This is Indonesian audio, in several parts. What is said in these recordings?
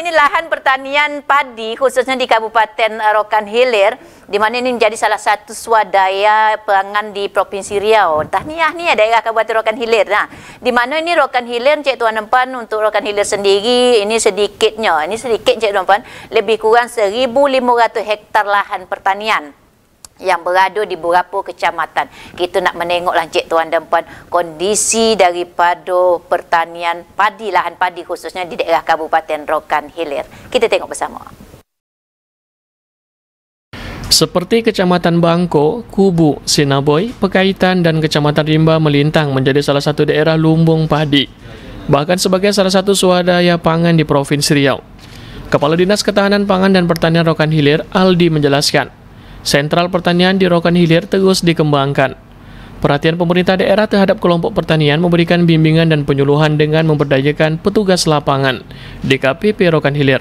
ini lahan pertanian padi khususnya di Kabupaten eh, Rokan Hilir di mana ini menjadi salah satu swadaya pangan di Provinsi Riau. Tahniah ni ada ah, ya daerah Kabupaten Rokan Hilir. Nah, di mana ini Rokan Hilir Cik Tuan Empan untuk Rokan Hilir sendiri ini sedikitnya. Ini sedikit Cik Tuan Empan lebih kurang 1500 hektar lahan pertanian. yang berada di beberapa kecamatan. Kita nak menengoklah cik tuan dan puan kondisi daripada pertanian padi lahan padi khususnya di daerah Kabupaten Rokan Hilir. Kita tengok bersama. Seperti Kecamatan Bangko, Kubu, Sinaboy, Pekaitan, dan Kecamatan Rimba melintang menjadi salah satu daerah lumbung padi, bahkan sebagai salah satu swadaya pangan di Provinsi Riau. Kepala Dinas Ketahanan Pangan dan Pertanian Rokan Hilir, Aldi, menjelaskan, Sentral pertanian di Rokan Hilir terus dikembangkan. Perhatian pemerintah daerah terhadap kelompok pertanian memberikan bimbingan dan penyuluhan dengan memberdayakan petugas lapangan DKPP Rokan Hilir.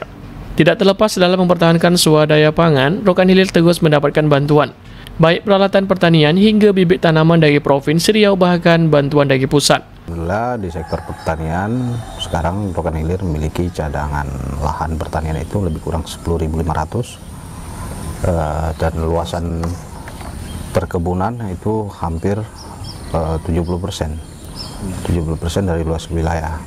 Tidak terlepas dalam mempertahankan swadaya pangan, Rokan Hilir terus mendapatkan bantuan, baik peralatan pertanian hingga bibit tanaman dari Provinsi Riau bahkan bantuan dari pusat. Alhamdulillah di sektor pertanian sekarang Rokan Hilir memiliki cadangan lahan pertanian itu lebih kurang 10.500 Eh, dan luasan perkebunan itu hampir uh, 70 70 dari luas wilayah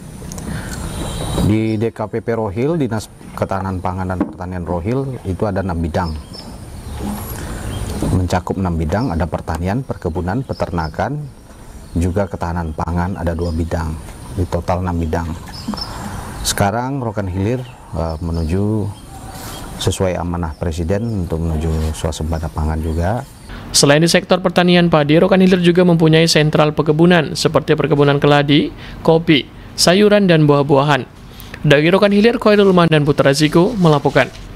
di DKPP Rohil Dinas Ketahanan Pangan dan Pertanian Rohil itu ada enam bidang mencakup enam bidang ada pertanian perkebunan peternakan juga ketahanan pangan ada dua bidang di total enam bidang sekarang Rokan Hilir uh, menuju sesuai amanah Presiden untuk menuju swasembada pangan juga. Selain di sektor pertanian, padi, Rokan Hilir juga mempunyai sentral perkebunan seperti perkebunan keladi, kopi, sayuran, dan buah-buahan. Rokan Hilir, Koirul dan Putra Ziko melaporkan.